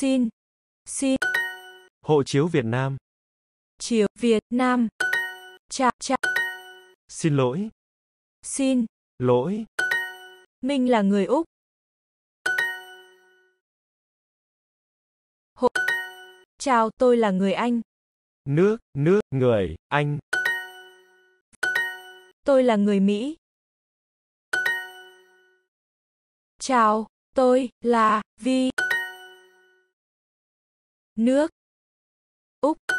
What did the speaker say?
Xin. Xin. Hộ chiếu Việt Nam. Chiếu Việt Nam. Chà chà. Xin lỗi. Xin. Lỗi. mình là người Úc. Hộ. Chào tôi là người Anh. Nước, nước, người, Anh. Tôi là người Mỹ. Chào, tôi là Vi nước Úc